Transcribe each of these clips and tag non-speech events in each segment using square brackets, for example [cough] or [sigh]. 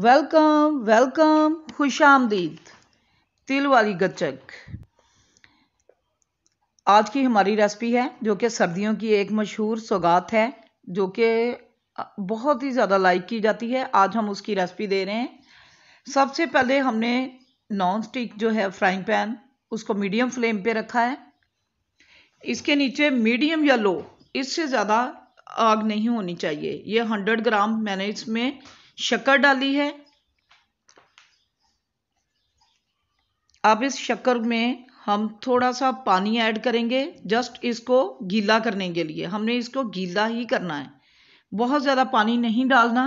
welcome welcome खुश आमदीद तिल वाली गचक आज की हमारी रेसिपी है जो कि सर्दियों की एक मशहूर सौगात है जो कि बहुत ही ज़्यादा लाइक की जाती है आज हम उसकी रेसिपी दे रहे हैं सबसे पहले हमने नॉन स्टिक जो है फ्राइंग पैन उसको मीडियम फ्लेम पे रखा है इसके नीचे मीडियम या लो इससे ज़्यादा आग नहीं होनी चाहिए ये हंड्रेड ग्राम मैंने इसमें शक्कर डाली है अब इस शक्कर में हम थोड़ा सा पानी ऐड करेंगे जस्ट इसको गीला करने के लिए हमने इसको गीला ही करना है बहुत ज़्यादा पानी नहीं डालना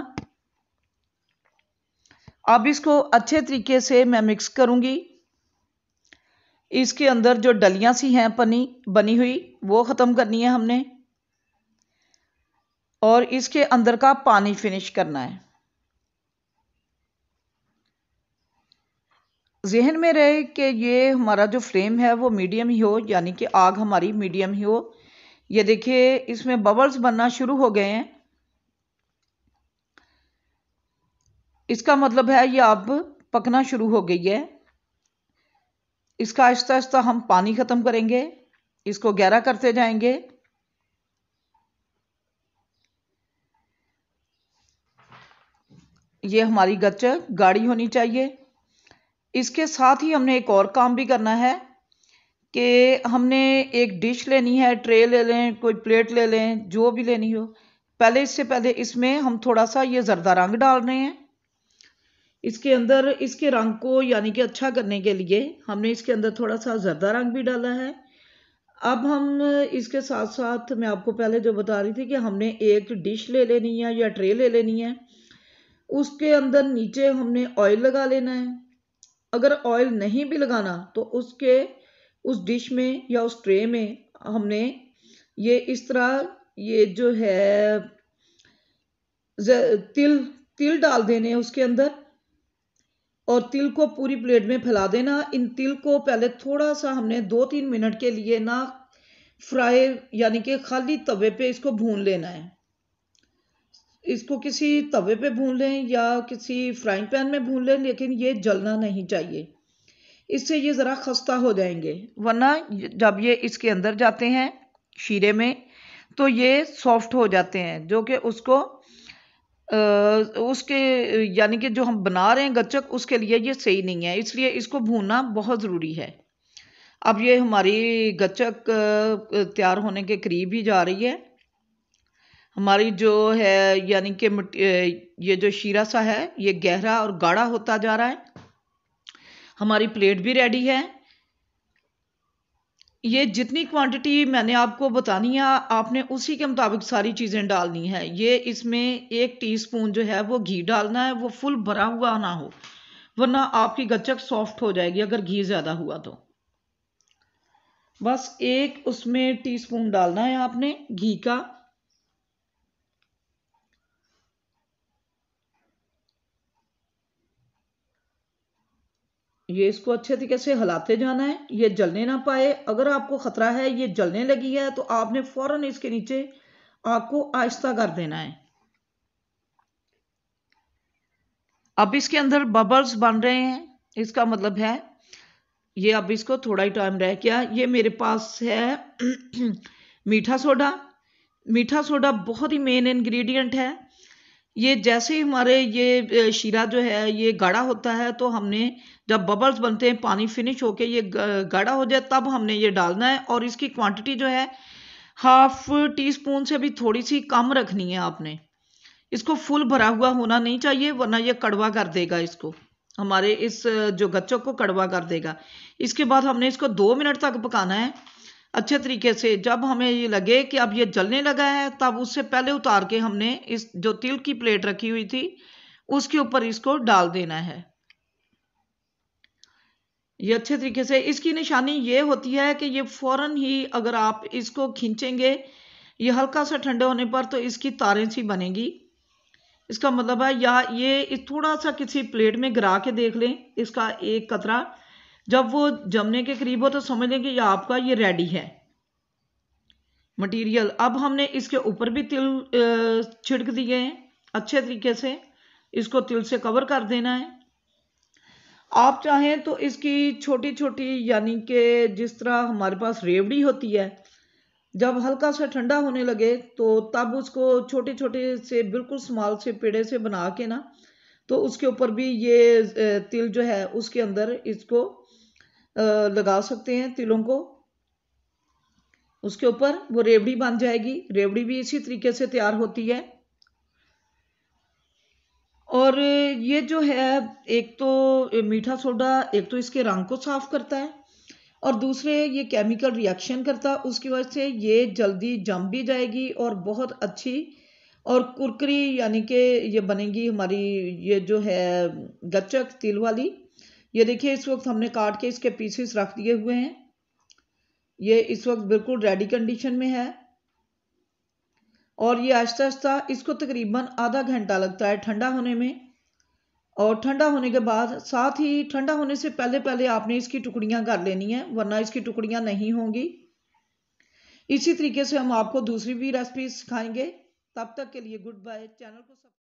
अब इसको अच्छे तरीके से मैं मिक्स करूँगी इसके अंदर जो डलियाँ सी हैं पनी बनी हुई वो ख़त्म करनी है हमने और इसके अंदर का पानी फिनिश करना है जहन में रहे कि ये हमारा जो फ्लेम है वो मीडियम ही हो यानी कि आग हमारी मीडियम ही हो ये देखिए इसमें बबल्स बनना शुरू हो गए हैं इसका मतलब है ये अब पकना शुरू हो गई है इसका आहिस्ता आहिस्ता हम पानी ख़त्म करेंगे इसको गहरा करते जाएंगे ये हमारी गच्चक गाढ़ी होनी चाहिए इसके साथ ही हमने एक और काम भी करना है कि हमने एक डिश लेनी है ट्रे ले लें कोई प्लेट ले लें जो भी लेनी हो पहले इससे पहले इसमें हम थोड़ा सा ये जरदा रंग डाल रहे हैं इसके अंदर इसके रंग को यानी कि अच्छा करने के लिए हमने इसके अंदर थोड़ा सा जरदा रंग भी डाला है अब हम इसके साथ साथ मैं आपको पहले जो बता रही थी कि हमने एक डिश ले लेनी है या ट्रे ले लेनी है उसके अंदर नीचे हमने ऑयल लगा लेना है अगर ऑयल नहीं भी लगाना तो उसके उस डिश में या उस ट्रे में हमने ये इस तरह ये जो है तिल तिल डाल देने उसके अंदर और तिल को पूरी प्लेट में फैला देना इन तिल को पहले थोड़ा सा हमने दो तीन मिनट के लिए ना फ्राई यानी कि खाली तवे पे इसको भून लेना है इसको किसी तवे पे भून लें या किसी फ्राइंग पैन में भून लें लेकिन ये जलना नहीं चाहिए इससे ये ज़रा खस्ता हो जाएंगे वरना जब ये इसके अंदर जाते हैं शीरे में तो ये सॉफ्ट हो जाते हैं जो कि उसको उसके यानी कि जो हम बना रहे हैं गच्चक उसके लिए ये सही नहीं है इसलिए इसको भूनना बहुत ज़रूरी है अब ये हमारी गच्चक तैयार होने के करीब ही जा रही है हमारी जो है यानी कि ये जो शीरा सा है ये गहरा और गाढ़ा होता जा रहा है हमारी प्लेट भी रेडी है ये जितनी क्वांटिटी मैंने आपको बतानी है आपने उसी के मुताबिक सारी चीज़ें डालनी है ये इसमें एक टीस्पून जो है वो घी डालना है वो फुल भरा हुआ ना हो वरना आपकी गचक सॉफ्ट हो जाएगी अगर घी ज़्यादा हुआ तो बस एक उसमें टीस्पून डालना है आपने घी का ये इसको अच्छे तरीके से हलाते जाना है ये जलने ना पाए अगर आपको ख़तरा है ये जलने लगी है तो आपने फ़ौरन इसके नीचे आग को आहिस्ता कर देना है अब इसके अंदर बबल्स बन रहे हैं इसका मतलब है ये अब इसको थोड़ा ही टाइम रह गया ये मेरे पास है [clears throat] मीठा सोडा मीठा सोडा बहुत ही मेन इंग्रेडिएंट है ये जैसे ही हमारे ये शीरा जो है ये गाढ़ा होता है तो हमने जब बबल्स बनते हैं पानी फिनिश होके ये गाढ़ा हो जाए तब हमने ये डालना है और इसकी क्वांटिटी जो है हाफ टी स्पून से भी थोड़ी सी कम रखनी है आपने इसको फुल भरा हुआ होना नहीं चाहिए वरना ये कड़वा कर देगा इसको हमारे इस जो गच्चों को कड़वा कर देगा इसके बाद हमने इसको दो मिनट तक पकाना है अच्छे तरीके से जब हमें ये लगे कि अब ये जलने लगा है तब उससे पहले उतार के हमने इस जो तिल की प्लेट रखी हुई थी उसके ऊपर इसको डाल देना है ये अच्छे तरीके से इसकी निशानी ये होती है कि ये फौरन ही अगर आप इसको खींचेंगे ये हल्का सा ठंडे होने पर तो इसकी तारें सी बनेगी इसका मतलब है या ये थोड़ा सा किसी प्लेट में गिरा के देख लें इसका एक कतरा जब वो जमने के करीब हो तो समझ लें कि ये आपका ये रेडी है मटेरियल अब हमने इसके ऊपर भी तिल छिड़क दिए हैं अच्छे तरीके से इसको तिल से कवर कर देना है आप चाहें तो इसकी छोटी छोटी यानी कि जिस तरह हमारे पास रेवड़ी होती है जब हल्का सा ठंडा होने लगे तो तब उसको छोटे छोटे से बिल्कुल समाल से पेड़े से बना के ना तो उसके ऊपर भी ये तिल जो है उसके अंदर इसको लगा सकते हैं तिलों को उसके ऊपर वो रेवड़ी बन जाएगी रेवड़ी भी इसी तरीके से तैयार होती है और ये जो है एक तो मीठा सोडा एक तो इसके रंग को साफ करता है और दूसरे ये केमिकल रिएक्शन करता है उसकी वजह से ये जल्दी जम भी जाएगी और बहुत अच्छी और कुरकरी यानी कि ये बनेगी हमारी ये जो है गचक तिल वाली ये देखिए इस वक्त हमने काट के इसके पीसेस रख दिए हुए हैं ये इस वक्त बिल्कुल रेडी कंडीशन में है और ये आहिस्ता आहिस्ता इसको तकरीबन आधा घंटा लगता है ठंडा होने में और ठंडा होने के बाद साथ ही ठंडा होने से पहले पहले आपने इसकी टुकड़ियां कर लेनी है वरना इसकी टुकड़ियां नहीं होंगी इसी तरीके से हम आपको दूसरी भी रेसिपी सिखाएंगे तब तक के लिए गुड बाय चैनल को सब